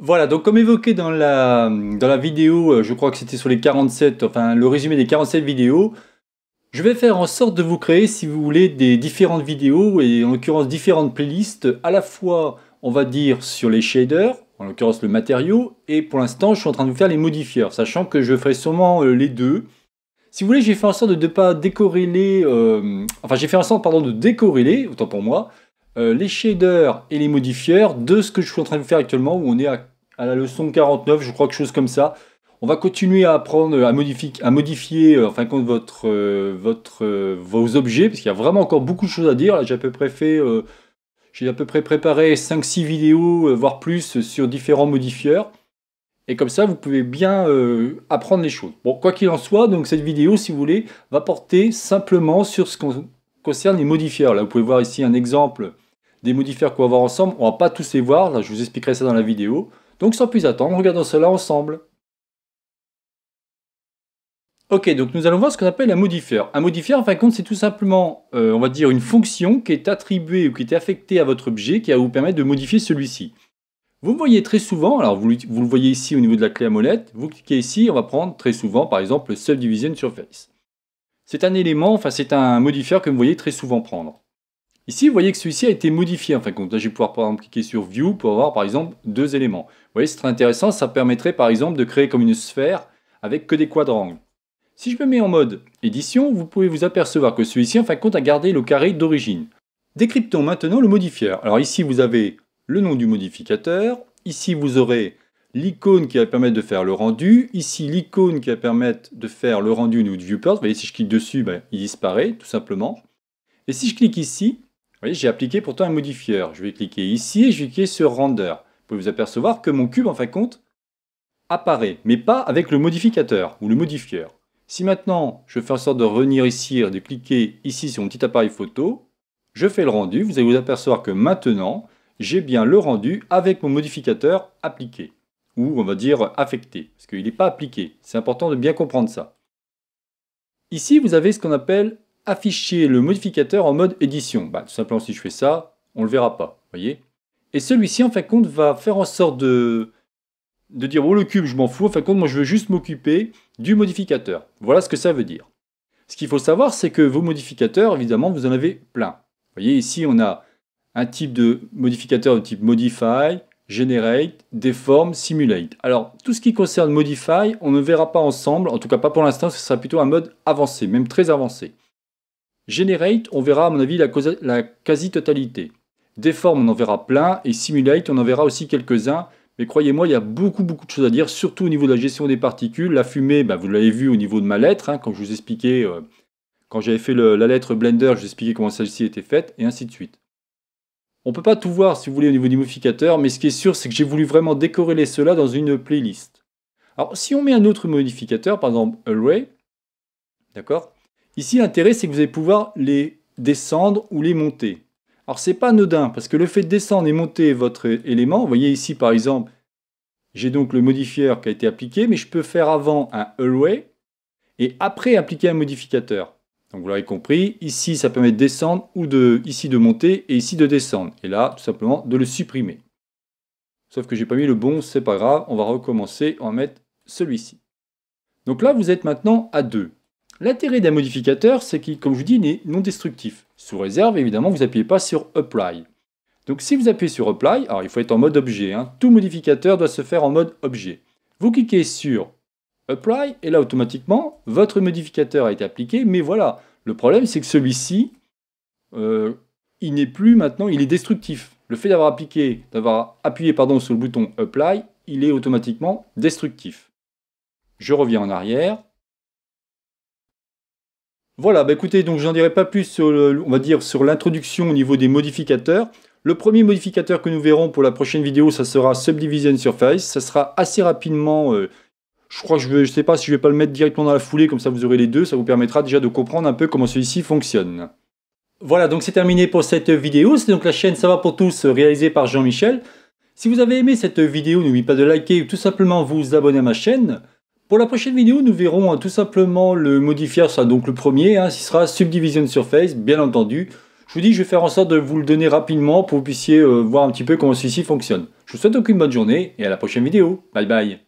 Voilà, donc comme évoqué dans la, dans la vidéo, euh, je crois que c'était sur les 47, enfin le résumé des 47 vidéos, je vais faire en sorte de vous créer, si vous voulez, des différentes vidéos et en l'occurrence différentes playlists, à la fois, on va dire, sur les shaders, en l'occurrence le matériau, et pour l'instant, je suis en train de vous faire les modifieurs, sachant que je ferai sûrement euh, les deux. Si vous voulez, j'ai fait en sorte de ne pas décorréler, euh, enfin j'ai fait en sorte, pardon, de décorréler, autant pour moi, euh, les shaders et les modifieurs de ce que je suis en train de faire actuellement, où on est à, la leçon 49, je crois, quelque chose comme ça. On va continuer à apprendre à modifier, à modifier compte euh, votre, euh, vos objets, parce qu'il y a vraiment encore beaucoup de choses à dire. j'ai à peu près fait, j'ai à peu près préparé 5-6 vidéos, voire plus, sur différents modifieurs. Et comme ça, vous pouvez bien apprendre les choses. Bon, quoi qu'il en soit, donc cette vidéo, si vous voulez, va porter simplement sur ce qu'on concerne les modifieurs. Là, vous pouvez voir ici un exemple des modifiers qu'on va voir ensemble. On va pas tous les voir, là je vous expliquerai ça dans la vidéo. Donc sans plus attendre, regardons cela ensemble. Ok, donc nous allons voir ce qu'on appelle un modifier. Un modifier, en fin de compte, c'est tout simplement, euh, on va dire, une fonction qui est attribuée ou qui est affectée à votre objet qui va vous permettre de modifier celui-ci. Vous voyez très souvent, alors vous, le voyez ici au niveau de la clé à molette, vous cliquez ici, on va prendre très souvent, par exemple, le Subdivision Surface. C'est un élément, enfin c'est un modifier que vous voyez très souvent prendre. Ici, vous voyez que celui-ci a été modifié. Enfin, compte. là, je vais pouvoir par exemple cliquer sur View pour avoir par exemple deux éléments. Vous voyez, c'est très intéressant. Ça permettrait par exemple de créer comme une sphère avec que des quadrangles. Si je me mets en mode édition, vous pouvez vous apercevoir que celui-ci, en fin de compte, a gardé le carré d'origine. Décryptons maintenant le modifier. Alors ici, vous avez le nom du modificateur. Ici, vous aurez l'icône qui va permettre de faire le rendu. Ici, l'icône qui va permettre de faire le rendu au niveau du viewport. Vous voyez, si je clique dessus, ben, il disparaît, tout simplement. Et si je clique ici, vous voyez, j'ai appliqué pourtant un modifieur. Je vais cliquer ici et je vais cliquer sur Render. Vous pouvez vous apercevoir que mon cube, en fin de compte, apparaît, mais pas avec le modificateur ou le modifieur. Si maintenant, je fais en sorte de revenir ici et de cliquer ici sur mon petit appareil photo, je fais le rendu, vous allez vous apercevoir que maintenant, j'ai bien le rendu avec mon modificateur appliqué, ou on va dire affecté, parce qu'il n'est pas appliqué. C'est important de bien comprendre ça. Ici, vous avez ce qu'on appelle afficher le modificateur en mode édition. Bah, tout simplement, si je fais ça, on ne le verra pas. voyez Et celui-ci, en fin de compte, va faire en sorte de, de dire oh le cube, je m'en fous. En fin de compte, moi, je veux juste m'occuper du modificateur. Voilà ce que ça veut dire. Ce qu'il faut savoir, c'est que vos modificateurs, évidemment, vous en avez plein. Vous voyez, ici, on a un type de modificateur de type Modify, Generate, Deform, Simulate. Alors, tout ce qui concerne Modify, on ne verra pas ensemble, en tout cas pas pour l'instant, ce sera plutôt un mode avancé, même très avancé. Generate, on verra à mon avis la, quasi-totalité. Deform, on en verra plein, et Simulate, on en verra aussi quelques-uns. Mais croyez-moi, il y a beaucoup, beaucoup de choses à dire, surtout au niveau de la gestion des particules. La fumée, bah, vous l'avez vu au niveau de ma lettre, hein, quand je vous expliquais, euh, quand j'avais fait la lettre Blender, je vous expliquais comment celle-ci était faite, et ainsi de suite. On ne peut pas tout voir, si vous voulez, au niveau du modificateur, mais ce qui est sûr, c'est que j'ai voulu vraiment décorréler cela dans une playlist. Alors, si on met un autre modificateur, par exemple Array, d'accord Ici, l'intérêt, c'est que vous allez pouvoir les descendre ou les monter. Alors, c'est pas anodin, parce que le fait de descendre et monter votre élément, vous voyez ici, par exemple, j'ai donc le modifier qui a été appliqué, mais je peux faire avant un array et après appliquer un modificateur. Donc vous l'avez compris, ici ça permet de descendre ou de ici de monter et ici de descendre. Et là, tout simplement, de le supprimer. Sauf que j'ai pas mis le bon, c'est pas grave, on va recommencer, on va mettre celui-ci. Donc là, vous êtes maintenant à 2. L'intérêt d'un modificateur, c'est qu'il, comme je vous dis, il non destructif. Sous réserve, évidemment, vous n'appuyez pas sur Apply. Donc si vous appuyez sur Apply, alors il faut être en mode objet. Hein. Tout modificateur doit se faire en mode objet. Vous cliquez sur Apply et là automatiquement votre modificateur a été appliqué. Mais voilà, le problème c'est que celui-ci, euh, il n'est plus maintenant, il est destructif. Le fait d'avoir appliqué, d'avoir appuyé pardon sur le bouton Apply, il est automatiquement destructif. Je reviens en arrière. Voilà, bah écoutez, donc j'en dirai pas plus sur, on va dire, sur l'introduction au niveau des modificateurs. Le premier modificateur que nous verrons pour la prochaine vidéo, ça sera Subdivision Surface. Ça sera assez rapidement, euh, je crois que je ne sais pas si je vais pas le mettre directement dans la foulée, comme ça vous aurez les deux, ça vous permettra déjà de comprendre un peu comment celui-ci fonctionne. Voilà, donc c'est terminé pour cette vidéo. C'est donc la chaîne Ça va pour tous, réalisée par Jean-Michel. Si vous avez aimé cette vidéo, n'oubliez pas de liker ou tout simplement vous abonner à ma chaîne. Pour la prochaine vidéo, nous verrons hein, tout simplement le modifier, sera donc le premier, hein, ce sera Subdivision Surface, bien entendu. Je vous dis, je vais faire en sorte de vous le donner rapidement pour que vous puissiez euh, voir un petit peu comment celui-ci fonctionne. Je vous souhaite donc une bonne journée et à la prochaine vidéo. Bye bye